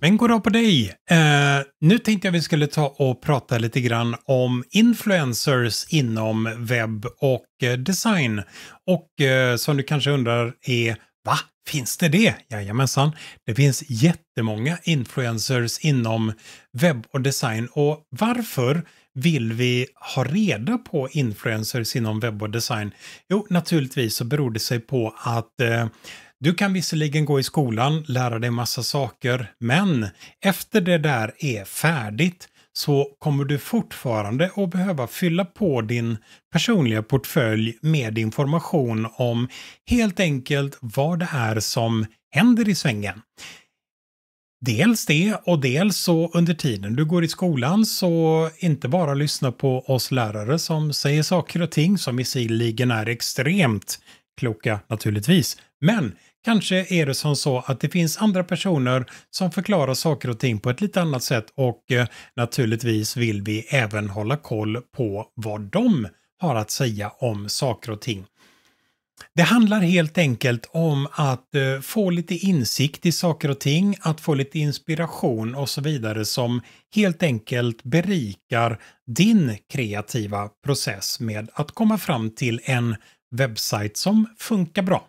Men goddag på dig! Uh, nu tänkte jag vi skulle ta och prata lite grann om influencers inom webb och uh, design. Och uh, som du kanske undrar är, va? Finns det det? Jajamensan! Det finns jättemånga influencers inom webb och design. Och varför vill vi ha reda på influencers inom webb och design? Jo, naturligtvis så beror det sig på att du kan visserligen gå i skolan, lära dig massa saker, men efter det där är färdigt så kommer du fortfarande att behöva fylla på din personliga portfölj med information om helt enkelt vad det är som händer i svängen. Dels det och dels så under tiden du går i skolan så inte bara lyssna på oss lärare som säger saker och ting som i sig är extremt kloka naturligtvis. Men kanske är det som så att det finns andra personer som förklarar saker och ting på ett lite annat sätt och eh, naturligtvis vill vi även hålla koll på vad de har att säga om saker och ting. Det handlar helt enkelt om att eh, få lite insikt i saker och ting, att få lite inspiration och så vidare som helt enkelt berikar din kreativa process med att komma fram till en webbsajt som funkar bra.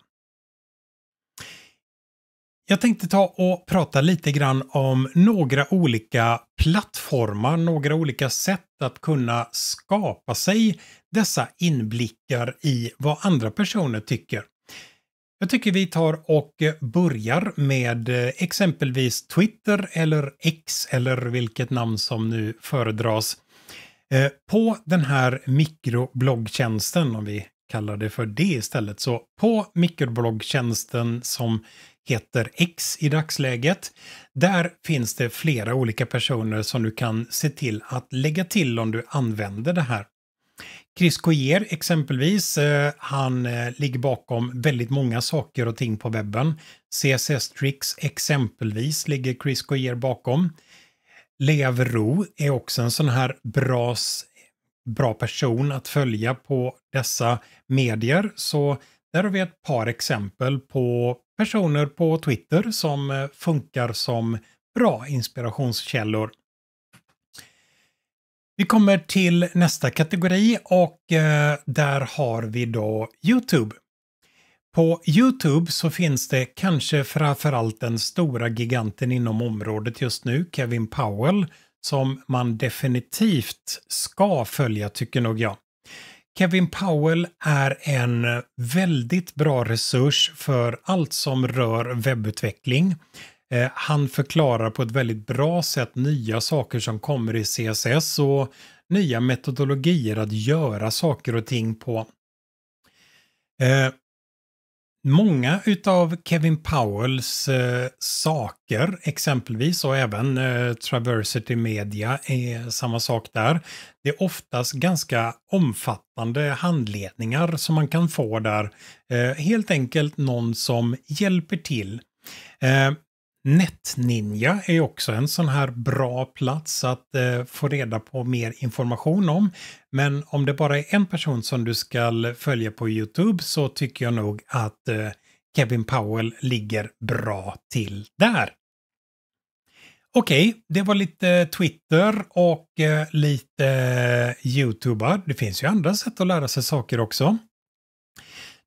Jag tänkte ta och prata lite grann om några olika plattformar, några olika sätt att kunna skapa sig dessa inblickar i vad andra personer tycker. Jag tycker vi tar och börjar med eh, exempelvis Twitter eller X eller vilket namn som nu föredras. Eh, på den här mikrobloggtjänsten, om vi kallar det för det istället. Så på mikrobloggtjänsten som heter X i dagsläget, där finns det flera olika personer som du kan se till att lägga till om du använder det här. Chris Coyer exempelvis, eh, han eh, ligger bakom väldigt många saker och ting på webben. CSS Tricks exempelvis ligger Chris Coyer bakom. Levro är också en sån här bra bra person att följa på dessa medier. Så där har vi ett par exempel på personer på Twitter som eh, funkar som bra inspirationskällor. Vi kommer till nästa kategori och eh, där har vi då Youtube. På Youtube så finns det kanske framförallt den stora giganten inom området just nu, Kevin Powell, som man definitivt ska följa tycker nog jag. Kevin Powell är en väldigt bra resurs för allt som rör webbutveckling. Eh, han förklarar på ett väldigt bra sätt nya saker som kommer i CSS och nya metodologier att göra saker och ting på. Eh, Många utav Kevin Powells eh, saker, exempelvis, och även eh, Traversity Media är samma sak där. Det är oftast ganska omfattande handledningar som man kan få där. Eh, helt enkelt någon som hjälper till. Eh, NetNinja är också en sån här bra plats att eh, få reda på mer information om. Men om det bara är en person som du ska följa på Youtube så tycker jag nog att eh, Kevin Powell ligger bra till där. Okej, okay, det var lite Twitter och eh, lite YouTuber. Det finns ju andra sätt att lära sig saker också.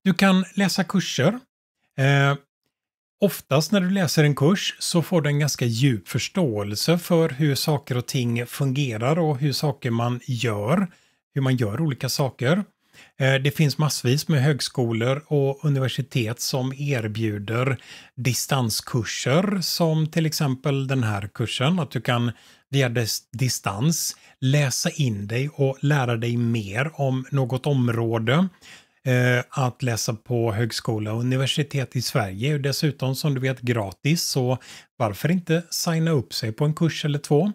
Du kan läsa kurser. Eh, Oftast när du läser en kurs så får du en ganska djup förståelse för hur saker och ting fungerar och hur saker man gör, hur man gör olika saker. Eh, det finns massvis med högskolor och universitet som erbjuder distanskurser som till exempel den här kursen, att du kan via distans läsa in dig och lära dig mer om något område. Eh, att läsa på högskola och universitet i Sverige. Och dessutom som du vet gratis, så varför inte signa upp sig på en kurs eller två?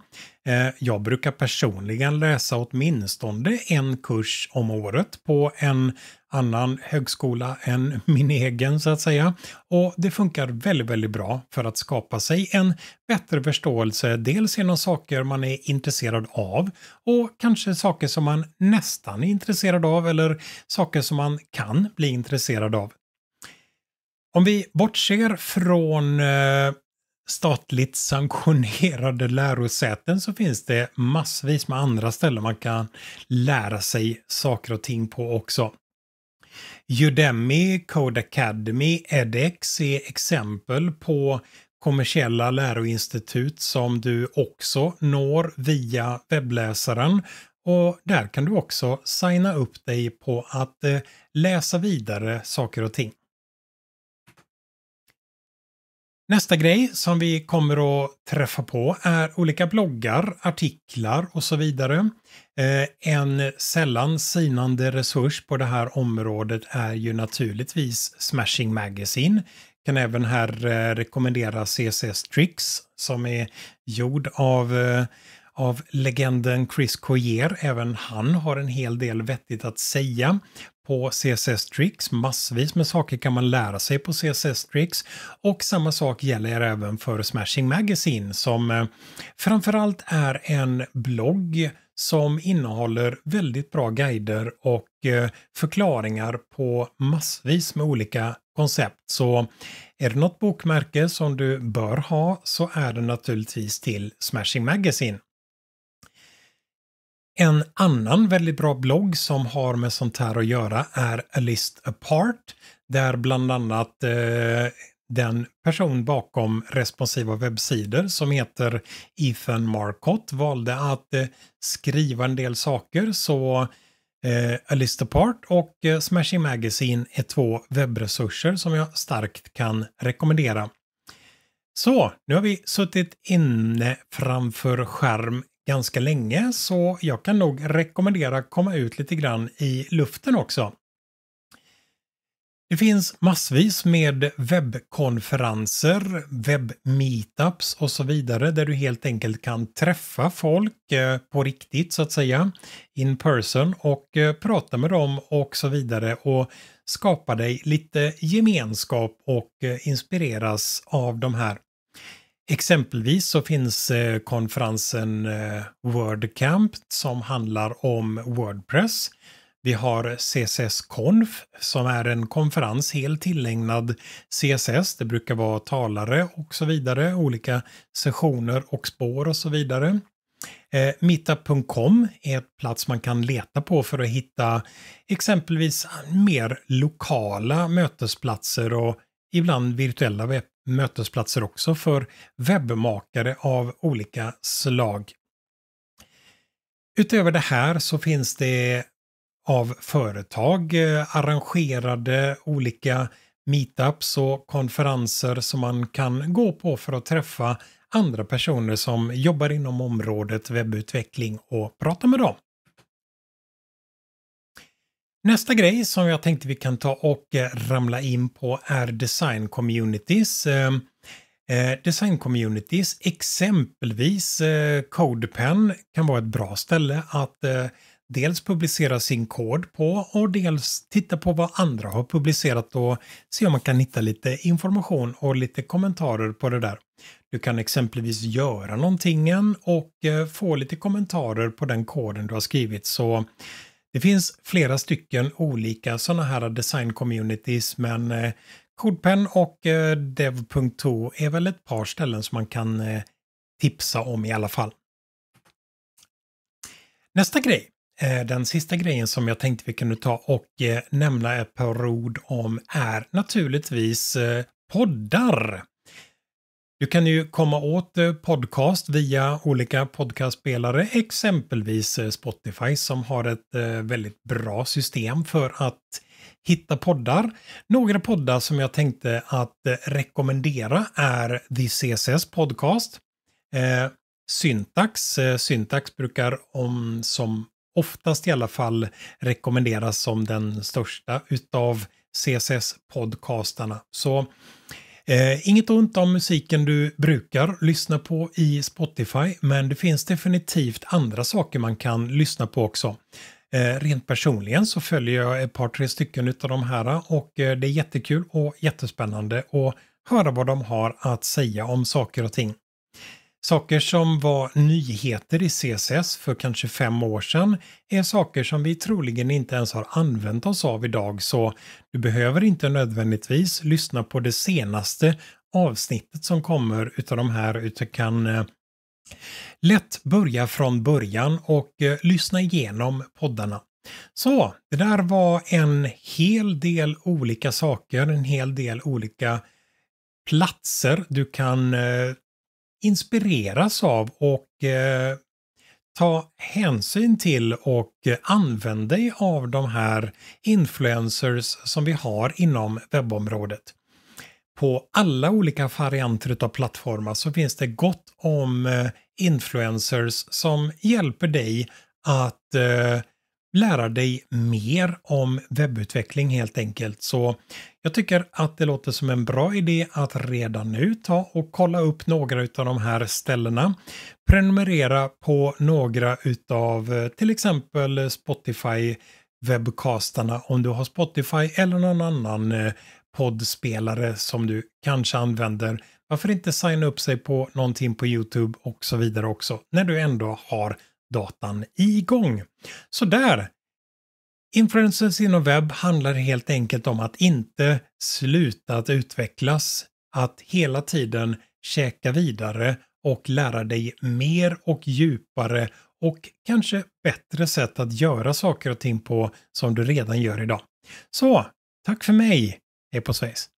Eh, jag brukar personligen läsa åtminstone en kurs om året på en annan högskola än min egen så att säga. Och det funkar väldigt, väldigt bra för att skapa sig en bättre förståelse, dels genom saker man är intresserad av och kanske saker som man nästan är intresserad av eller saker som man kan bli intresserad av. Om vi bortser från eh, statligt sanktionerade lärosäten så finns det massvis med andra ställen man kan lära sig saker och ting på också. Udemy, Code Academy, edX är exempel på kommersiella läroinstitut som du också når via webbläsaren. Och där kan du också signa upp dig på att eh, läsa vidare saker och ting. Nästa grej som vi kommer att träffa på är olika bloggar, artiklar och så vidare. Eh, en sällan sinande resurs på det här området är ju naturligtvis Smashing Magazine. Kan även här eh, rekommendera CCS Tricks som är gjord av eh, av legenden Chris Coyer. Även han har en hel del vettigt att säga på CSS Tricks. Massvis med saker kan man lära sig på CSS Tricks. Och samma sak gäller även för Smashing Magazine som eh, framförallt är en blogg som innehåller väldigt bra guider och eh, förklaringar på massvis med olika koncept. Så är det något bokmärke som du bör ha så är det naturligtvis till Smashing Magazine. En annan väldigt bra blogg som har med sånt här att göra är A List Apart, där bland annat eh, den person bakom responsiva webbsidor som heter Ethan Marcott valde att eh, skriva en del saker så eh, A List Apart och eh, Smashing Magazine är två webbresurser som jag starkt kan rekommendera. Så, nu har vi suttit inne framför skärm ganska länge så jag kan nog rekommendera att komma ut lite grann i luften också. Det finns massvis med webbkonferenser, webbmeetups och så vidare där du helt enkelt kan träffa folk eh, på riktigt så att säga, in person och eh, prata med dem och så vidare och skapa dig lite gemenskap och eh, inspireras av de här Exempelvis så finns eh, konferensen eh, WordCamp som handlar om Wordpress. Vi har css Conf som är en konferens helt tillägnad CSS. Det brukar vara talare och så vidare, olika sessioner och spår och så vidare. Eh, Meetup.com är ett plats man kan leta på för att hitta exempelvis mer lokala mötesplatser och ibland virtuella mötesplatser också för webbmakare av olika slag. Utöver det här så finns det av företag eh, arrangerade olika meetups och konferenser som man kan gå på för att träffa andra personer som jobbar inom området webbutveckling och prata med dem. Nästa grej som jag tänkte vi kan ta och eh, ramla in på är design communities. Ehm, eh, design communities, exempelvis eh, CodePen, kan vara ett bra ställe att dels publicera sin kod på och dels titta på vad andra har publicerat och se om man kan hitta lite information och lite kommentarer på det där. Du kan exempelvis göra någonting och få lite kommentarer på den koden du har skrivit så det finns flera stycken olika sådana här design-communities men eh, CodePen och eh, Dev.to är väl ett par ställen som man kan eh, tipsa om i alla fall. Nästa grej, eh, den sista grejen som jag tänkte vi kunde ta och nämna ett par ord om är naturligtvis poddar. Du kan ju komma åt eh, podcast via olika podcastspelare, exempelvis eh, Spotify som har ett eh, väldigt bra system för att hitta poddar. Några poddar som jag tänkte att rekommendera är The CSS Podcast, Syntax. Syntax brukar om som oftast i alla fall rekommenderas som den största utav CSS-podcastarna. Så Eh, inget ont om musiken du brukar lyssna på i Spotify, men det finns definitivt andra saker man kan lyssna på också. Eh, rent personligen så följer jag ett par, tre stycken av de här och eh, det är jättekul och jättespännande att höra vad de har att säga om saker och ting. Saker som var nyheter i CSS för kanske fem år sedan är saker som vi troligen inte ens har använt oss av idag så du behöver inte nödvändigtvis lyssna på det senaste avsnittet som kommer utav de här utan kan eh, lätt börja från början och eh, lyssna igenom poddarna. Så det där var en hel del olika saker, en hel del olika platser du kan eh, inspireras av och eh, ta hänsyn till och använd dig av de här influencers som vi har inom webbområdet. På alla olika varianter av plattformar så finns det gott om eh, influencers som hjälper dig att eh, lära dig mer om webbutveckling helt enkelt. Så jag tycker att det låter som en bra idé att redan nu ta och kolla upp några av de här ställena. Prenumerera på några utav eh, till exempel Spotify webbkastarna om du har Spotify eller någon annan eh, poddspelare som du kanske använder. Varför inte signa upp sig på någonting på Youtube och så vidare också när du ändå har datan igång. Så där! Influencers inom webb handlar helt enkelt om att inte sluta att utvecklas, att hela tiden käka vidare och lära dig mer och djupare och kanske bättre sätt att göra saker och ting på som du redan gör idag. Så, tack för mig! Hej på svejs!